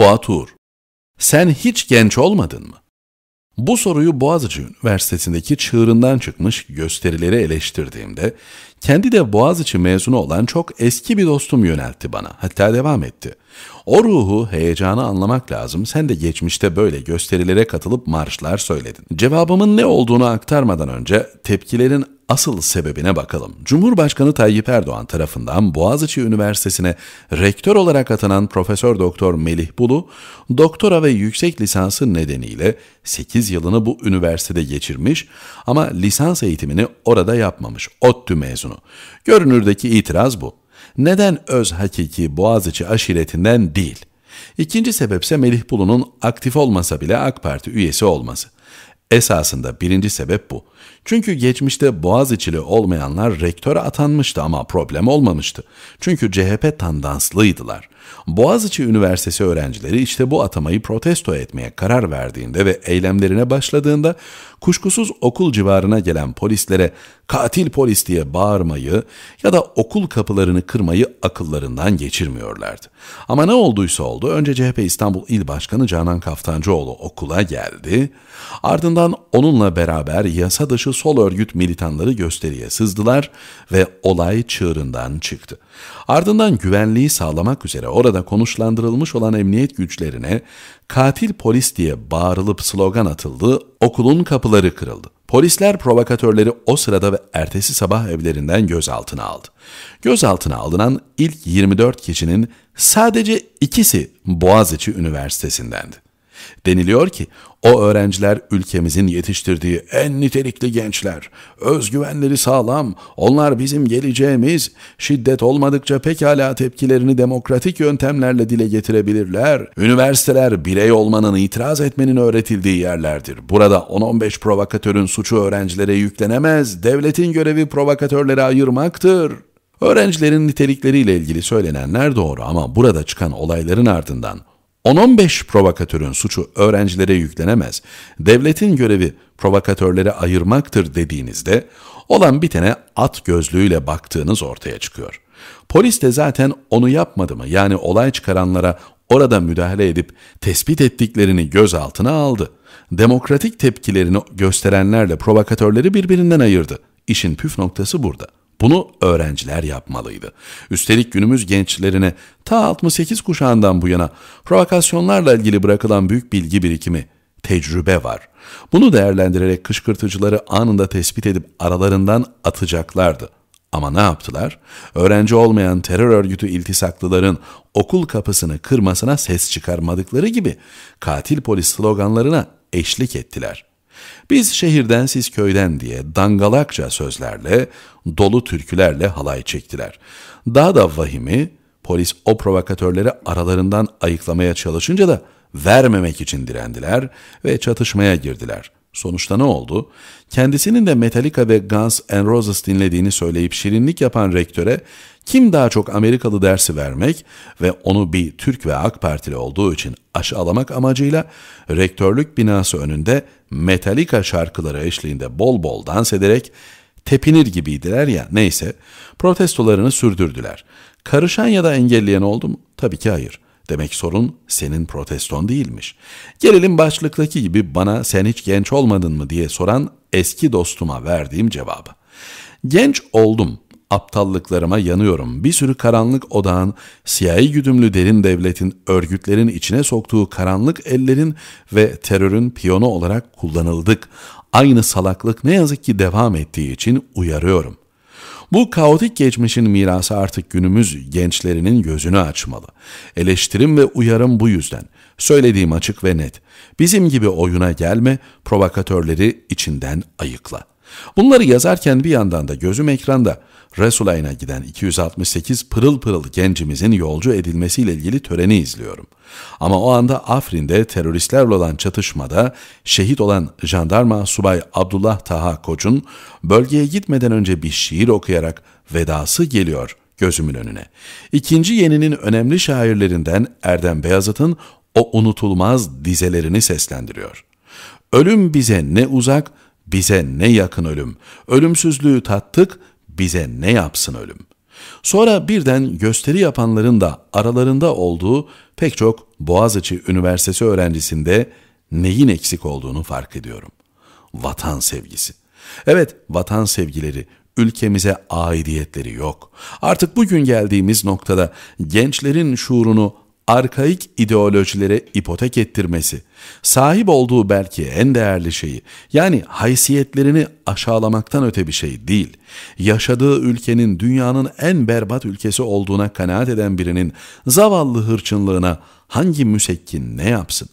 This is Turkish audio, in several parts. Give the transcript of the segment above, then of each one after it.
Fuatur, sen hiç genç olmadın mı? Bu soruyu Boğaziçi Üniversitesi'ndeki çığırından çıkmış gösterileri eleştirdiğimde, kendi de Boğaziçi mezunu olan çok eski bir dostum yöneltti bana. Hatta devam etti. O ruhu, heyecanı anlamak lazım. Sen de geçmişte böyle gösterilere katılıp marşlar söyledin. Cevabımın ne olduğunu aktarmadan önce tepkilerin Asıl sebebine bakalım. Cumhurbaşkanı Tayyip Erdoğan tarafından Boğaziçi Üniversitesi'ne rektör olarak atanan Profesör Doktor Melih Bulu, doktora ve yüksek lisansı nedeniyle 8 yılını bu üniversitede geçirmiş ama lisans eğitimini orada yapmamış. ODTÜ mezunu. Görünürdeki itiraz bu. Neden öz hakiki Boğaziçi aşiretinden değil? İkinci sebepse Melih Bulu'nun aktif olmasa bile AK Parti üyesi olması. Esasında birinci sebep bu. Çünkü geçmişte Boğaz içili olmayanlar rektöre atanmıştı ama problem olmamıştı. Çünkü CHP tandanslıydılar. Boğaziçi Üniversitesi öğrencileri işte bu atamayı protesto etmeye karar verdiğinde ve eylemlerine başladığında kuşkusuz okul civarına gelen polislere katil polis diye bağırmayı ya da okul kapılarını kırmayı akıllarından geçirmiyorlardı. Ama ne olduysa oldu önce CHP İstanbul İl Başkanı Canan Kaftancıoğlu okula geldi. Ardından onunla beraber yasa dışı sol örgüt militanları gösteriye sızdılar ve olay çığırından çıktı. Ardından güvenliği sağlamak üzere orada konuşlandırılmış olan emniyet güçlerine katil polis diye bağırılıp slogan atıldı, okulun kapıları kırıldı. Polisler provokatörleri o sırada ve ertesi sabah evlerinden gözaltına aldı. Gözaltına alınan ilk 24 kişinin sadece ikisi Boğaziçi Üniversitesi'ndendi. Deniliyor ki o öğrenciler ülkemizin yetiştirdiği en nitelikli gençler. Özgüvenleri sağlam. Onlar bizim geleceğimiz. Şiddet olmadıkça pekala tepkilerini demokratik yöntemlerle dile getirebilirler. Üniversiteler birey olmanın itiraz etmenin öğretildiği yerlerdir. Burada 10-15 provokatörün suçu öğrencilere yüklenemez. Devletin görevi provokatörleri ayırmaktır. Öğrencilerin nitelikleriyle ilgili söylenenler doğru ama burada çıkan olayların ardından 10-15 provokatörün suçu öğrencilere yüklenemez, devletin görevi provokatörleri ayırmaktır dediğinizde olan bitene at gözlüğüyle baktığınız ortaya çıkıyor. Polis de zaten onu yapmadı mı yani olay çıkaranlara orada müdahale edip tespit ettiklerini gözaltına aldı. Demokratik tepkilerini gösterenlerle provokatörleri birbirinden ayırdı. İşin püf noktası burada.'' Bunu öğrenciler yapmalıydı. Üstelik günümüz gençlerine ta 68 kuşağından bu yana provokasyonlarla ilgili bırakılan büyük bilgi birikimi, tecrübe var. Bunu değerlendirerek kışkırtıcıları anında tespit edip aralarından atacaklardı. Ama ne yaptılar? Öğrenci olmayan terör örgütü iltisaklıların okul kapısını kırmasına ses çıkarmadıkları gibi katil polis sloganlarına eşlik ettiler. Biz şehirden siz köyden diye dangalakça sözlerle, dolu türkülerle halay çektiler. Daha da vahimi, polis o provokatörleri aralarından ayıklamaya çalışınca da vermemek için direndiler ve çatışmaya girdiler. Sonuçta ne oldu? Kendisinin de Metallica ve Guns N' Roses dinlediğini söyleyip şirinlik yapan rektöre kim daha çok Amerikalı dersi vermek ve onu bir Türk ve AK Partili olduğu için aşağılamak amacıyla rektörlük binası önünde Metallica şarkıları eşliğinde bol bol dans ederek tepinir gibiydiler ya neyse protestolarını sürdürdüler. Karışan ya da engelleyen oldu mu? Tabii ki hayır. Demek sorun senin proteston değilmiş. Gelelim başlıktaki gibi bana sen hiç genç olmadın mı diye soran eski dostuma verdiğim cevabı. Genç oldum aptallıklarıma yanıyorum. Bir sürü karanlık odağın, siyahi güdümlü derin devletin, örgütlerin içine soktuğu karanlık ellerin ve terörün piyonu olarak kullanıldık. Aynı salaklık ne yazık ki devam ettiği için uyarıyorum. Bu kaotik geçmişin mirası artık günümüz gençlerinin gözünü açmalı. Eleştirim ve uyarım bu yüzden. Söylediğim açık ve net. Bizim gibi oyuna gelme, provokatörleri içinden ayıkla. Bunları yazarken bir yandan da gözüm ekranda Resulayn'a giden 268 pırıl pırıl gencimizin yolcu edilmesiyle ilgili töreni izliyorum. Ama o anda Afrin'de teröristlerle olan çatışmada şehit olan jandarma subay Abdullah Taha Koç'un bölgeye gitmeden önce bir şiir okuyarak vedası geliyor gözümün önüne. İkinci yeninin önemli şairlerinden Erdem Beyazıt'ın o unutulmaz dizelerini seslendiriyor. Ölüm bize ne uzak, bize ne yakın ölüm, ölümsüzlüğü tattık, bize ne yapsın ölüm. Sonra birden gösteri yapanların da aralarında olduğu pek çok Boğaziçi Üniversitesi öğrencisinde neyin eksik olduğunu fark ediyorum. Vatan sevgisi. Evet, vatan sevgileri, ülkemize aidiyetleri yok. Artık bugün geldiğimiz noktada gençlerin şuurunu arkaik ideolojilere ipotek ettirmesi, sahip olduğu belki en değerli şeyi, yani haysiyetlerini aşağılamaktan öte bir şey değil, yaşadığı ülkenin dünyanın en berbat ülkesi olduğuna kanaat eden birinin zavallı hırçınlığına hangi müsekkin ne yapsın?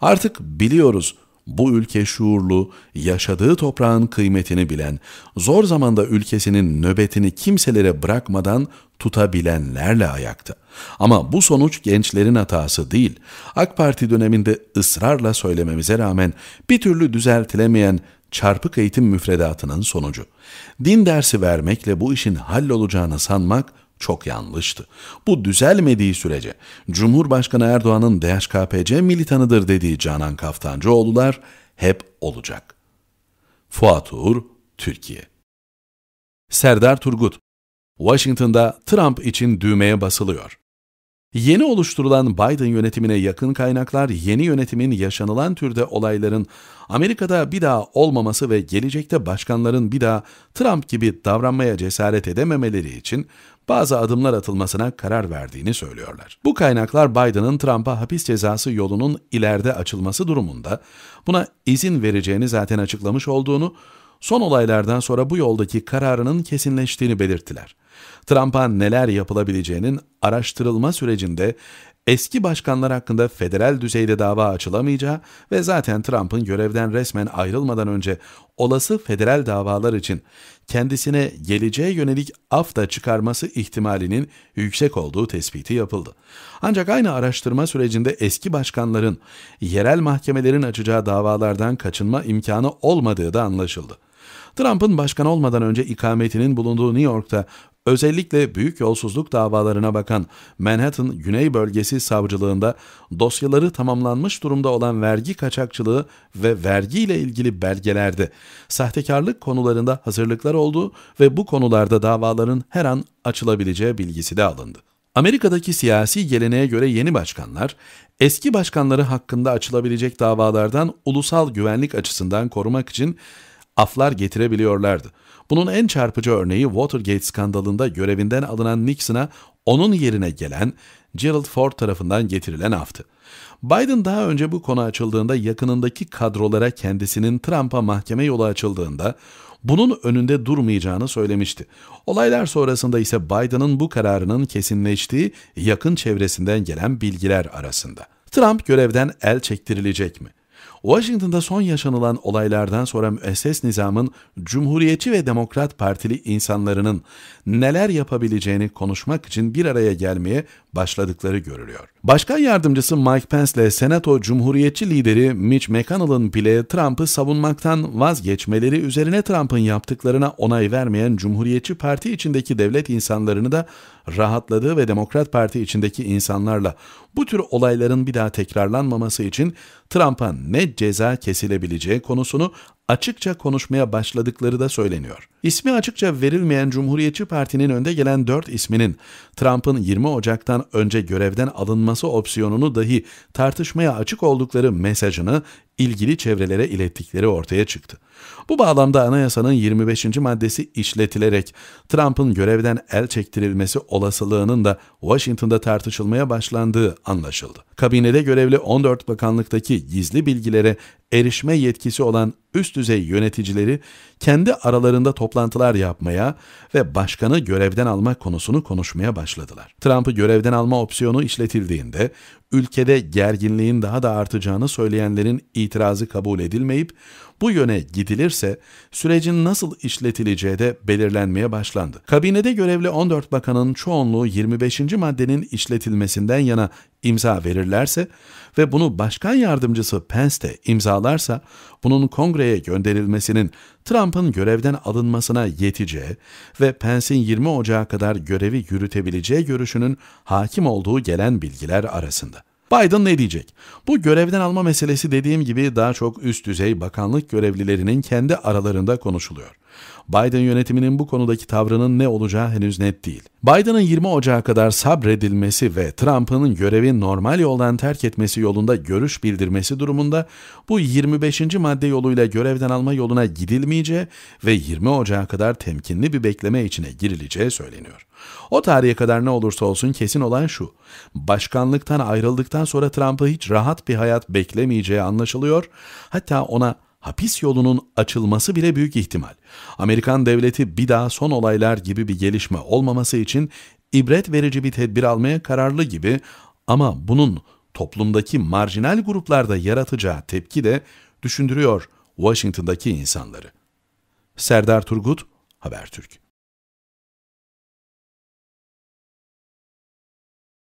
Artık biliyoruz bu ülke şuurlu, yaşadığı toprağın kıymetini bilen, zor zamanda ülkesinin nöbetini kimselere bırakmadan tutabilenlerle ayakta. Ama bu sonuç gençlerin hatası değil. AK Parti döneminde ısrarla söylememize rağmen bir türlü düzeltilemeyen çarpık eğitim müfredatının sonucu. Din dersi vermekle bu işin hallolacağını sanmak çok yanlıştı. Bu düzelmediği sürece Cumhurbaşkanı Erdoğan'ın DHKPC militanıdır dediği Canan Kaftancıoğlu'lar hep olacak. Fuat Uğur, Türkiye Serdar Turgut, Washington'da Trump için düğmeye basılıyor. Yeni oluşturulan Biden yönetimine yakın kaynaklar yeni yönetimin yaşanılan türde olayların Amerika'da bir daha olmaması ve gelecekte başkanların bir daha Trump gibi davranmaya cesaret edememeleri için bazı adımlar atılmasına karar verdiğini söylüyorlar. Bu kaynaklar Biden'ın Trump'a hapis cezası yolunun ileride açılması durumunda buna izin vereceğini zaten açıklamış olduğunu son olaylardan sonra bu yoldaki kararının kesinleştiğini belirttiler. Trump'a neler yapılabileceğinin araştırılma sürecinde eski başkanlar hakkında federal düzeyde dava açılamayacağı ve zaten Trump'ın görevden resmen ayrılmadan önce olası federal davalar için kendisine geleceğe yönelik af da çıkarması ihtimalinin yüksek olduğu tespiti yapıldı. Ancak aynı araştırma sürecinde eski başkanların yerel mahkemelerin açacağı davalardan kaçınma imkanı olmadığı da anlaşıldı. Trump'ın başkan olmadan önce ikametinin bulunduğu New York'ta özellikle büyük yolsuzluk davalarına bakan Manhattan Güney Bölgesi Savcılığında dosyaları tamamlanmış durumda olan vergi kaçakçılığı ve vergi ile ilgili belgelerde sahtekarlık konularında hazırlıklar olduğu ve bu konularda davaların her an açılabileceği bilgisi de alındı. Amerika'daki siyasi geleneğe göre yeni başkanlar, eski başkanları hakkında açılabilecek davalardan ulusal güvenlik açısından korumak için aflar getirebiliyorlardı. Bunun en çarpıcı örneği Watergate skandalında görevinden alınan Nixon'a onun yerine gelen Gerald Ford tarafından getirilen aftı. Biden daha önce bu konu açıldığında yakınındaki kadrolara kendisinin Trump'a mahkeme yolu açıldığında bunun önünde durmayacağını söylemişti. Olaylar sonrasında ise Biden'ın bu kararının kesinleştiği yakın çevresinden gelen bilgiler arasında. Trump görevden el çektirilecek mi? Washington'da son yaşanılan olaylardan sonra müesses nizamın Cumhuriyetçi ve Demokrat Partili insanların neler yapabileceğini konuşmak için bir araya gelmeye başladıkları görülüyor. Başkan yardımcısı Mike Pence ile Senato Cumhuriyetçi lideri Mitch McConnell'ın bile Trump'ı savunmaktan vazgeçmeleri üzerine Trump'ın yaptıklarına onay vermeyen Cumhuriyetçi Parti içindeki devlet insanlarını da rahatladığı ve Demokrat Parti içindeki insanlarla bu tür olayların bir daha tekrarlanmaması için Trump'a ne ceza kesilebileceği konusunu açıkça konuşmaya başladıkları da söyleniyor. İsmi açıkça verilmeyen Cumhuriyetçi Parti'nin önde gelen dört isminin Trump'ın 20 Ocak'tan önce görevden alınması opsiyonunu dahi tartışmaya açık oldukları mesajını ilgili çevrelere ilettikleri ortaya çıktı. Bu bağlamda anayasanın 25. maddesi işletilerek Trump'ın görevden el çektirilmesi olasılığının da Washington'da tartışılmaya başlandığı anlaşıldı. Kabinede görevli 14 bakanlıktaki gizli bilgilere erişme yetkisi olan üst düzey yöneticileri kendi aralarında toplantılar yapmaya ve başkanı görevden alma konusunu konuşmaya başladılar. Trump'ı görevden alma opsiyonu işletildiğinde ülkede gerginliğin daha da artacağını söyleyenlerin itirazı kabul edilmeyip bu yöne gidilirse sürecin nasıl işletileceği de belirlenmeye başlandı. Kabinede görevli 14 bakanın çoğunluğu 25. maddenin işletilmesinden yana imza verirlerse ve bunu başkan yardımcısı Pence de imzalarsa bunun kongreye gönderilmesinin Trump'ın görevden alınmasına yeteceği ve Pence'in 20 Ocağı kadar görevi yürütebileceği görüşünün hakim olduğu gelen bilgiler arasında. Biden ne diyecek? Bu görevden alma meselesi dediğim gibi daha çok üst düzey bakanlık görevlilerinin kendi aralarında konuşuluyor. Biden yönetiminin bu konudaki tavrının ne olacağı henüz net değil. Biden'ın 20 Ocağı kadar sabredilmesi ve Trump'ın görevi normal yoldan terk etmesi yolunda görüş bildirmesi durumunda bu 25. madde yoluyla görevden alma yoluna gidilmeyeceği ve 20 Ocağı kadar temkinli bir bekleme içine girileceği söyleniyor. O tarihe kadar ne olursa olsun kesin olan şu. Başkanlıktan ayrıldıktan sonra Trump'ı hiç rahat bir hayat beklemeyeceği anlaşılıyor. Hatta ona hapis yolunun açılması bile büyük ihtimal. Amerikan devleti bir daha son olaylar gibi bir gelişme olmaması için ibret verici bir tedbir almaya kararlı gibi ama bunun toplumdaki marjinal gruplarda yaratacağı tepki de düşündürüyor Washington'daki insanları. Serdar Turgut, Habertürk.